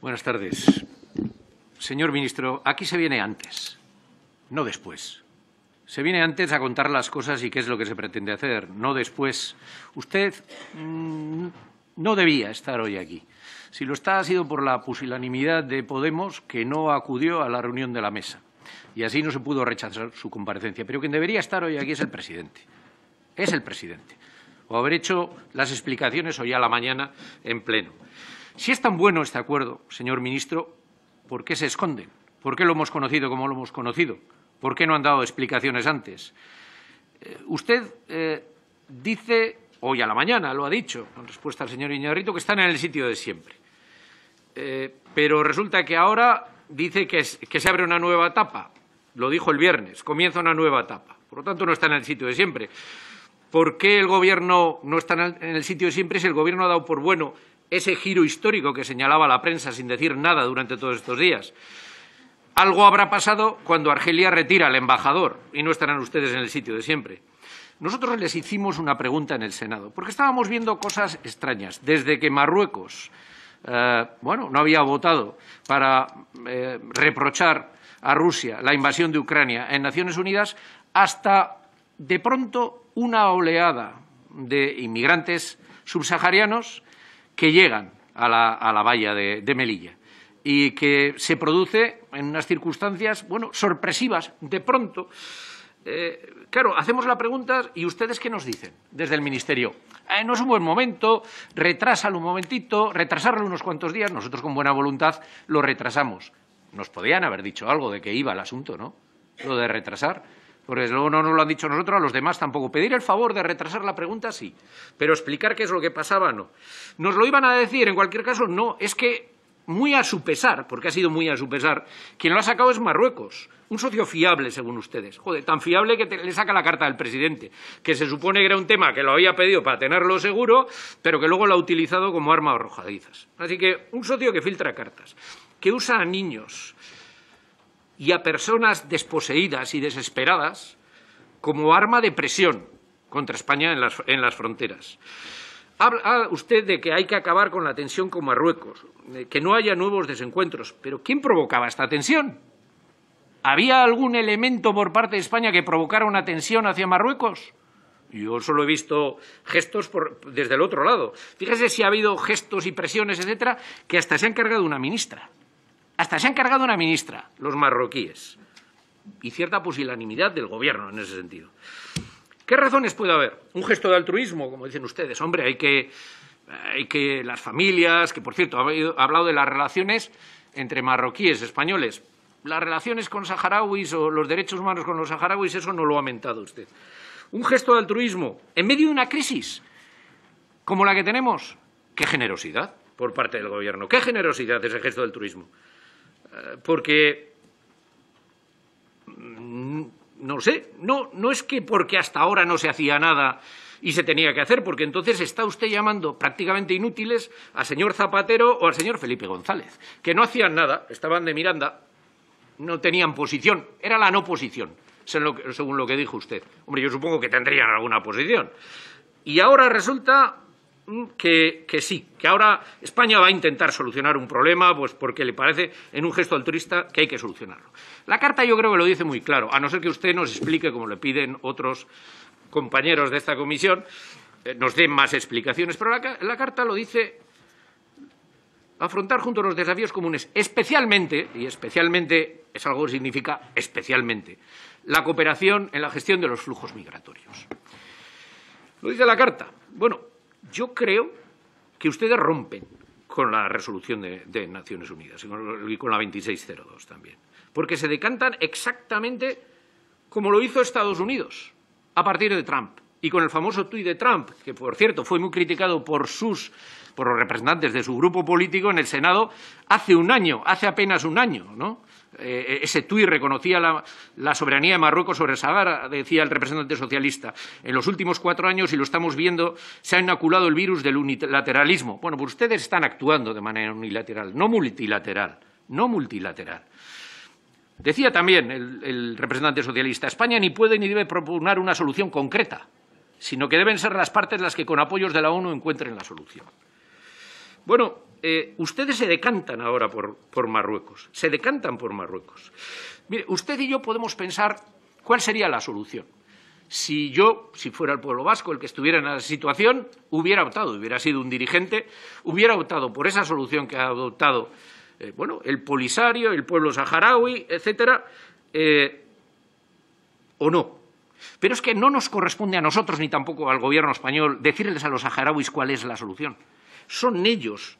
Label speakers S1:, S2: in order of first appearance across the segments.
S1: Buenas tardes. Señor ministro, aquí se viene antes, no después. Se viene antes a contar las cosas y qué es lo que se pretende hacer, no después. Usted mm, no debía estar hoy aquí. Si lo está ha sido por la pusilanimidad de Podemos, que no acudió a la reunión de la mesa. Y así no se pudo rechazar su comparecencia. Pero quien debería estar hoy aquí es el presidente. Es el presidente. O haber hecho las explicaciones hoy a la mañana en pleno. Si es tan bueno este acuerdo, señor ministro, ¿por qué se esconden? ¿Por qué lo hemos conocido como lo hemos conocido? ¿Por qué no han dado explicaciones antes? Eh, usted eh, dice, hoy a la mañana lo ha dicho, en respuesta al señor Iñarrito, que están en el sitio de siempre. Eh, pero resulta que ahora dice que, que se abre una nueva etapa. Lo dijo el viernes, comienza una nueva etapa. Por lo tanto, no está en el sitio de siempre. ¿Por qué el Gobierno no está en el sitio de siempre si el Gobierno ha dado por bueno ese giro histórico que señalaba la prensa sin decir nada durante todos estos días. Algo habrá pasado cuando Argelia retira al embajador y no estarán ustedes en el sitio de siempre. Nosotros les hicimos una pregunta en el Senado, porque estábamos viendo cosas extrañas. Desde que Marruecos eh, bueno, no había votado para eh, reprochar a Rusia la invasión de Ucrania en Naciones Unidas, hasta de pronto una oleada de inmigrantes subsaharianos que llegan a la, a la valla de, Melilla y que se produce en unas circunstancias, bueno, sorpresivas, de pronto. Eh, claro, hacemos la pregunta y ustedes qué nos dicen desde el Ministerio. Eh, no es un buen momento, retrasan un momentito, retrasarlo unos cuantos días, nosotros con buena voluntad lo retrasamos. Nos podían haber dicho algo de que iba el asunto, ¿no? Lo de retrasar. Porque luego no nos lo han dicho nosotros, a los demás tampoco. Pedir el favor de retrasar la pregunta, sí, pero explicar qué es lo que pasaba, no. Nos lo iban a decir, en cualquier caso, no. Es que, muy a su pesar, porque ha sido muy a su pesar, quien lo ha sacado es Marruecos, un socio fiable, según ustedes. Joder, tan fiable que le saca la carta del presidente, que se supone que era un tema que lo había pedido para tenerlo seguro, pero que luego lo ha utilizado como arma arrojadizas. Así que, un socio que filtra cartas, que usa a niños y a personas desposeídas y desesperadas como arma de presión contra España en las, fronteras. Habla usted de que hay que acabar con la tensión con Marruecos, que no haya nuevos desencuentros. Pero ¿quién provocaba esta tensión? ¿Había algún elemento por parte de España que provocara una tensión hacia Marruecos? Yo solo he visto gestos desde el otro lado. Fíjese si ha habido gestos y presiones, etcétera, que hasta se ha encargado una ministra. Hasta se ha encargado una ministra, los marroquíes, y cierta pusilanimidad del gobierno en ese sentido. ¿Qué razones puede haber? Un gesto de altruismo, como dicen ustedes. Hombre, hay que, hay que las familias, que por cierto, ha hablado de las relaciones entre marroquíes, españoles. Las relaciones con saharauis o los derechos humanos con los saharauis, eso no lo ha mentado usted. Un gesto de altruismo en medio de una crisis como la que tenemos. ¡Qué generosidad por parte del Gobierno! ¡Qué generosidad ese gesto de altruismo! porque mm, no sé, no, no es que porque hasta ahora no se hacía nada y se tenía que hacer, porque entonces está usted llamando prácticamente inútiles al señor Zapatero o al señor Felipe González, que no hacían nada, estaban de Miranda, no tenían posición, era la no posición, según lo que dijo usted. Hombre, yo supongo que tendrían alguna posición. Y ahora resulta que, sí, que ahora España va a intentar solucionar un problema, pues porque le parece en un gesto altruista que hay que solucionarlo. La carta yo creo que lo dice muy claro, a no ser que usted nos explique, como le piden otros compañeros de esta comisión, eh, nos den más explicaciones, pero la, carta lo dice afrontar a los desafíos comunes, especialmente, y especialmente es algo que significa especialmente, la cooperación en la gestión de los flujos migratorios. Lo dice la Carta. Bueno, yo creo que ustedes rompen con la resolución de, Naciones Unidas y con, la 2602 también, porque se decantan exactamente como lo hizo Estados Unidos a partir de Trump y con el famoso tuit de Trump, que por cierto fue muy criticado por sus por los representantes de su grupo político en el Senado hace un año, hace apenas un año, ¿no? Eh, eh, ese tuit reconocía la, soberanía de Marruecos sobre Sahara, decía el representante socialista. En los últimos cuatro años, y lo estamos viendo, se ha inoculado el virus del unilateralismo. Bueno, pues ustedes están actuando de manera unilateral, no multilateral, no multilateral. Decía también el, el representante socialista, España ni puede ni debe proponer una solución concreta, sino que deben ser las partes las que con apoyos de la ONU encuentren la solución. Bueno, eh, ustedes se decantan ahora por, Marruecos, se decantan por Marruecos. Mire, usted y yo podemos pensar cuál sería la solución. Si yo, si fuera el pueblo vasco el que estuviera en la situación, hubiera optado, hubiera sido un dirigente, hubiera optado por esa solución que ha adoptado eh, bueno, el Polisario, el pueblo saharaui, etcétera, eh, o no. Pero es que no nos corresponde a nosotros ni tampoco al gobierno español decirles a los saharauis cuál es la solución. Son ellos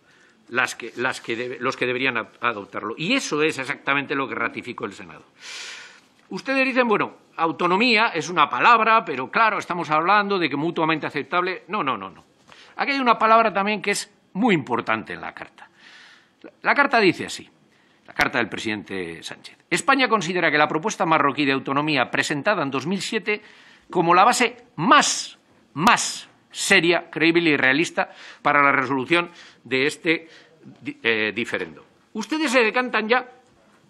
S1: las que, los que deberían adoptarlo. Y eso es exactamente lo que ratificó el Senado. Ustedes dicen, bueno, autonomía es una palabra, pero claro, estamos hablando de que mutuamente aceptable. No, no, no, no. Aquí hay una palabra también que es muy importante en la Carta. la Carta dice así, la Carta del presidente Sánchez. España considera que la propuesta marroquí de autonomía presentada en 2007 como la base más, más seria, creíble y realista para la resolución de este eh, diferendo. Ustedes se decantan ya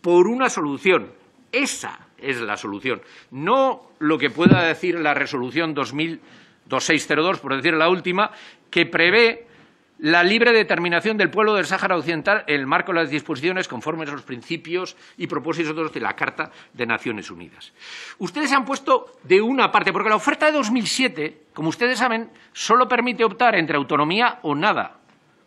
S1: por una solución. Esa es la solución. No lo que pueda decir la resolución dos, por decir la última, que prevé la libre determinación del pueblo del Sáhara Occidental en el marco de las disposiciones conformes a los principios y propósitos de la Carta de Naciones Unidas. Ustedes han puesto de una parte, porque la oferta de 2007, como ustedes saben, solo permite optar entre autonomía o nada.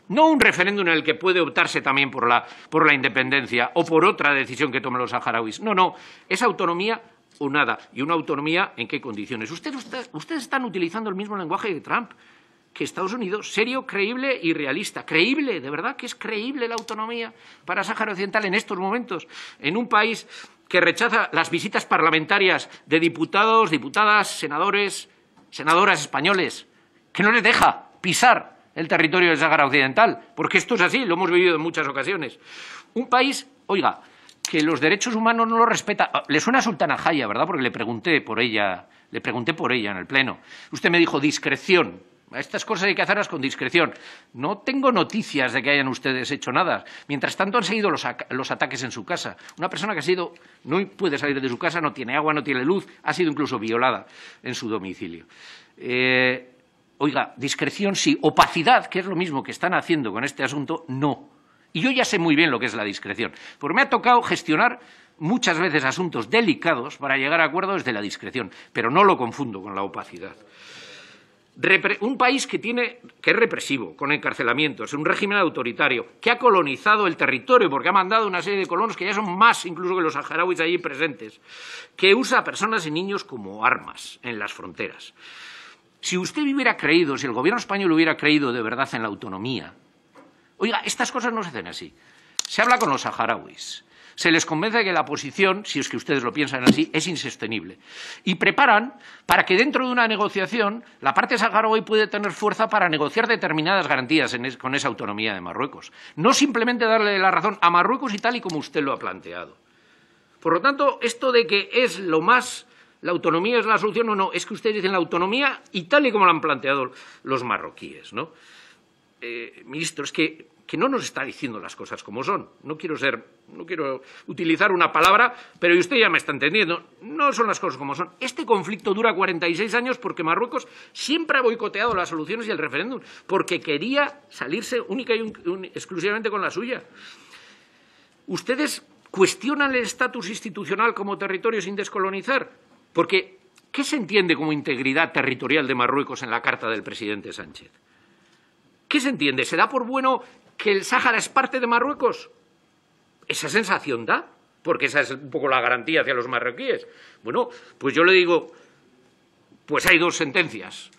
S1: No un referéndum en el que puede optarse también por la, independencia o por otra decisión que tomen los saharauis. No, no, es autonomía o nada. ¿Y una autonomía en qué condiciones? Ustedes, ustedes están utilizando el mismo lenguaje que Trump que Estados Unidos, serio, creíble y realista. Creíble, de verdad que es creíble la autonomía para Sáhara Occidental en estos momentos, en un país que rechaza las visitas parlamentarias de diputados, diputadas, senadores, senadoras españoles, que no les deja pisar el territorio del Sáhara Occidental, porque esto es así, lo hemos vivido en muchas ocasiones. Un país, oiga, que los derechos humanos no lo respeta. Ah, le suena a Sultana Jaya, ¿verdad? Porque le pregunté por ella, le pregunté por ella en el Pleno. Usted me dijo discreción, estas cosas hay que hacerlas con discreción. No tengo noticias de que hayan ustedes hecho nada. Mientras tanto han seguido los, ataques en su casa. Una persona que ha sido, no puede salir de su casa, no tiene agua, no tiene luz, ha sido incluso violada en su domicilio. Eh, oiga, discreción sí, opacidad, que es lo mismo que están haciendo con este asunto, no. Y yo ya sé muy bien lo que es la discreción, porque me ha tocado gestionar muchas veces asuntos delicados para llegar a acuerdos de la discreción, pero no lo confundo con la opacidad un país que, tiene, que es represivo, con encarcelamientos, un régimen autoritario, que ha colonizado el territorio porque ha mandado una serie de colonos que ya son más incluso que los saharauis allí presentes, que usa a personas y niños como armas en las fronteras. Si usted hubiera creído, si el gobierno español hubiera creído de verdad en la autonomía, oiga, estas cosas no se hacen así. Se habla con los saharauis, se les convence de que la posición, si es que ustedes lo piensan así, es insostenible. Y preparan para que dentro de una negociación la parte hoy puede tener fuerza para negociar determinadas garantías con esa autonomía de Marruecos. No simplemente darle la razón a Marruecos y tal y como usted lo ha planteado. Por lo tanto, esto de que es lo más la autonomía es la solución o no, es que ustedes dicen la autonomía y tal y como la han planteado los marroquíes, ¿no? Eh, ministro, es que que no nos está diciendo las cosas como son. No quiero ser, no quiero utilizar una palabra, pero usted ya me está entendiendo. No son las cosas como son. Este conflicto dura 46 años porque Marruecos siempre ha boicoteado las soluciones y el referéndum, porque quería salirse única y exclusivamente con la suya. Ustedes cuestionan el estatus institucional como territorio sin descolonizar, porque ¿qué se entiende como integridad territorial de Marruecos en la carta del presidente Sánchez? ¿Qué se entiende? ¿Se da por bueno que el Sáhara es parte de Marruecos? Esa sensación da, porque esa es un poco la garantía hacia los marroquíes. Bueno, pues yo le digo, pues hay dos sentencias.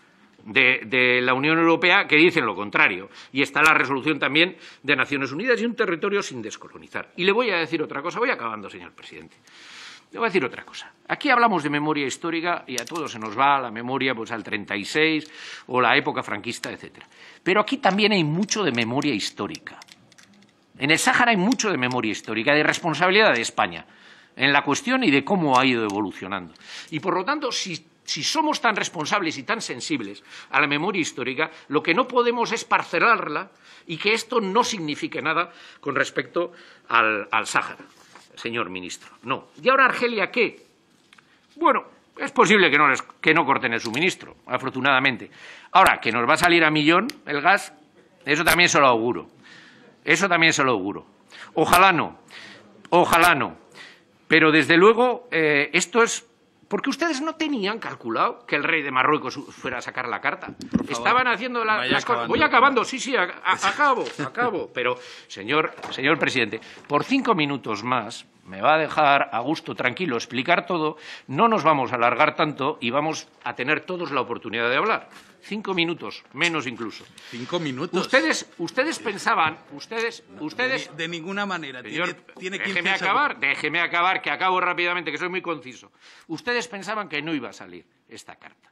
S1: De, de, la Unión Europea que dicen lo contrario. Y está la resolución también de Naciones Unidas y un territorio sin descolonizar. Y le voy a decir otra cosa, voy acabando, señor presidente. Le voy a decir otra cosa. Aquí hablamos de memoria histórica y a todos se nos va la memoria pues, al 36 o la época franquista, etc. Pero aquí también hay mucho de memoria histórica. En el Sáhara hay mucho de memoria histórica, de responsabilidad de España en la cuestión y de cómo ha ido evolucionando. Y por lo tanto, si, somos tan responsables y tan sensibles a la memoria histórica, lo que no podemos es parcelarla y que esto no signifique nada con respecto al Sáhara señor ministro. No. ¿Y ahora Argelia qué? Bueno, es posible que no, que no corten el suministro, afortunadamente. Ahora, que nos va a salir a millón el gas, eso también se lo auguro. Eso también se lo auguro. Ojalá no, ojalá no. Pero desde luego eh, esto es porque ustedes no tenían calculado que el rey de Marruecos fuera a sacar la carta. Estaban haciendo las cosas. Voy acabando, sí, sí, acabo, acabo. Pero, señor presidente, por cinco minutos más me va a dejar a gusto, tranquilo, explicar todo. No nos vamos a alargar tanto y vamos a tener todos la oportunidad de hablar cinco minutos, menos incluso. Cinco minutos. Ustedes, ustedes pensaban, ustedes, ustedes. De, ninguna manera. Señor, tiene, déjeme acabar, déjeme acabar, que acabo rápidamente, que soy muy conciso. Ustedes pensaban que no iba a salir esta carta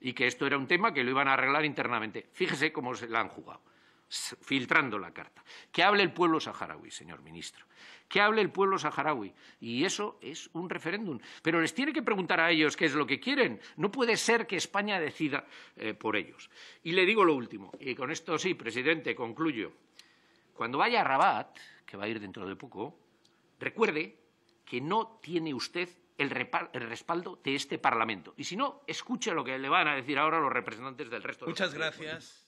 S1: y que esto era un tema que lo iban a arreglar internamente. Fíjese cómo se la han jugado filtrando la carta. Que hable el pueblo saharaui, señor ministro. Que hable el pueblo saharaui. Y eso es un referéndum. Pero les tiene que preguntar a ellos qué es lo que quieren. No puede ser que España decida eh, por ellos. Y le digo lo último, y con esto sí, presidente, concluyo. Cuando vaya a Rabat, que va a ir dentro de poco, recuerde que no tiene usted el, respaldo de este Parlamento. Y si no, escuche lo que le van a decir ahora los representantes del resto. Muchas de los gracias.